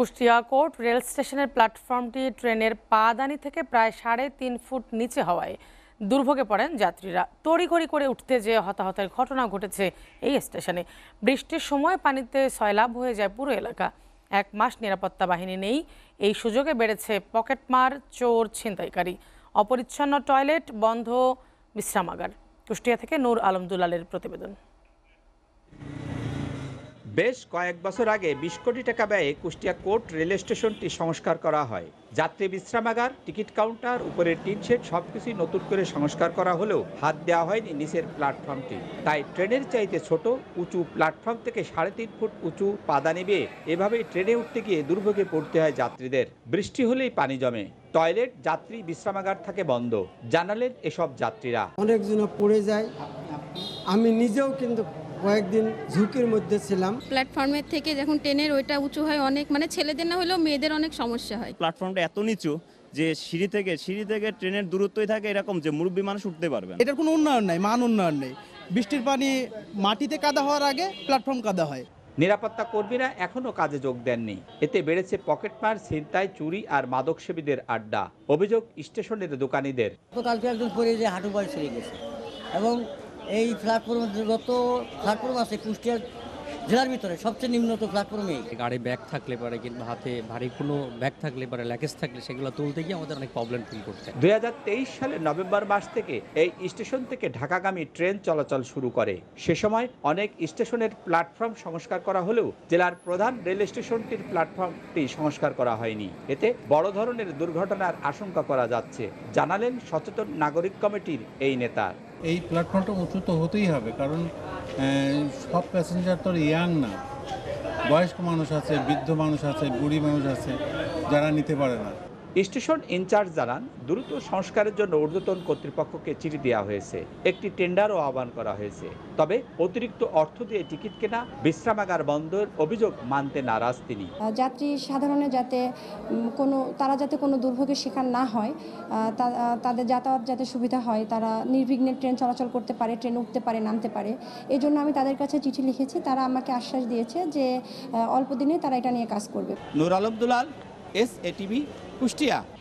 Kushtia court rail স্টেশনের প্ল্যাটফর্মটি ট্রেনের পাদানি থেকে প্রায় সাড়ে তিন ফুট নিচে হওয়ায় দুর্ভোগে পড়েন যাত্রীরা তড়িঘড়ি করে উঠতে যে হতাহতের ঘটনা ঘটেছে এই স্টেশনে বৃষ্টির সময় পানিতে সয়লাভ হয়ে যায় পুরো এলাকা এক মাস নিরাপত্তা বাহিনী নেই এই সুযোগে বেড়েছে পকেটমার চোর ছিনতাইকারী অপরিচ্ছন্ন টয়লেট বন্ধ বিশ্রামাগার কুষ্টিয়া থেকে নূর আলম দুলালের প্রতিবেদন বেশ কয়েক বছর আগে বিশ কোটি টাকা ব্যয়ে কুষ্টিয়া কোর্ট রেল স্টেশনটি সংস্কার করা হয় যাত্রী বিশ্রামাগার টিকিট কাউন্টার উপরের টিনশেড সবকিছুই নতুন করে সংস্কার করা হলেও হাত দেওয়া হয়নি নিচের প্ল্যাটফর্মটি তাই ট্রেনের চাইতে ছোট উঁচু প্ল্যাটফর্ম থেকে সাড়ে তিন ফুট উঁচু পাদা নেবে এভাবেই ট্রেনে উঠতে গিয়ে দুর্ভোগে পড়তে হয় যাত্রীদের বৃষ্টি হলেই পানি জমে টয়লেট যাত্রী বিশ্রামাগার থাকে বন্ধ জানালেন এসব যাত্রীরা অনেকজন পড়ে যায় আমি নিজেও কিন্তু কয়েকদিন ঝুঁকির মধ্যে ছিলাম প্ল্যাটফর্মের থেকে যখন ট্রেনের ওইটা উঁচু হয় অনেক মানে ছেলেদের না হলেও মেয়েদের অনেক সমস্যা হয় প্ল্যাটফর্মটা এত নিচু যে সিঁড়ি থেকে সিঁড়ি থেকে ট্রেনের দূরত্বই থাকে এরকম যে মুরব্বী মানুষ উঠতে পারবে এটার কোনো উন্নয়ন নাই মান উন্নয়ন নেই বৃষ্টির পানি মাটিতে কাদা হওয়ার আগে প্ল্যাটফর্ম কাদা হয় নিরাপত্তা কর্মীরা এখনও কাজে যোগ দেননি এতে বেড়েছে পকেটমার ছিনতাই চুরি আর সেবীদের আড্ডা অভিযোগ স্টেশনের দোকানিদের গতকালকে একজন পরে যে হাঁটু পায়ে ছিঁড়ে গেছে এবং এই প্ল্যাটফর্ম যত প্ল্যাটফর্ম আছে কুষ্টিয়ার জেলার ভিতরে সবচেয়ে নিম্নত প্ল্যাটফর্মে গাড়ি ব্যাগ থাকলে পারে কিংবা হাতে ভারী কোনো ব্যাগ থাকলে পারে ল্যাকেজ থাকলে সেগুলো তুলতে গিয়ে আমাদের অনেক প্রবলেম ফিল করছে দুই হাজার তেইশ সালের নভেম্বর মাস থেকে এই স্টেশন থেকে ঢাকাগামী ট্রেন চলাচল শুরু করে সে সময় অনেক স্টেশনের প্ল্যাটফর্ম সংস্কার করা হলেও জেলার প্রধান রেল স্টেশনটির প্ল্যাটফর্মটি সংস্কার করা হয়নি এতে বড় ধরনের দুর্ঘটনার আশঙ্কা করা যাচ্ছে জানালেন সচেতন নাগরিক কমিটির এই নেতা এই প্ল্যাটফর্মটা উঁচু তো হতেই হবে কারণ সব প্যাসেঞ্জার তো ইয়াং না বয়স্ক মানুষ আছে বৃদ্ধ মানুষ আছে বুড়ি মানুষ আছে যারা নিতে পারে না স্টেশন ইনচার্জ জানান দ্রুত সংস্কারের জন্য ঊর্ধ্বতন কর্তৃপক্ষকে চিঠি দেওয়া হয়েছে একটি টেন্ডারও আহ্বান করা হয়েছে তবে অতিরিক্ত অর্থ দিয়ে টিকিট কেনা বিশ্রামাগার বন্ধের অভিযোগ মানতে নারাজ তিনি যাত্রী সাধারণে যাতে কোনো তারা যাতে কোনো দুর্ভোগের শিকার না হয় তাদের যাতায়াত যাতে সুবিধা হয় তারা নির্বিঘ্নে ট্রেন চলাচল করতে পারে ট্রেন উঠতে পারে নামতে পারে এই জন্য আমি তাদের কাছে চিঠি লিখেছি তারা আমাকে আশ্বাস দিয়েছে যে অল্প দিনে তারা এটা নিয়ে কাজ করবে Nur Alam Dulal S ATV custear.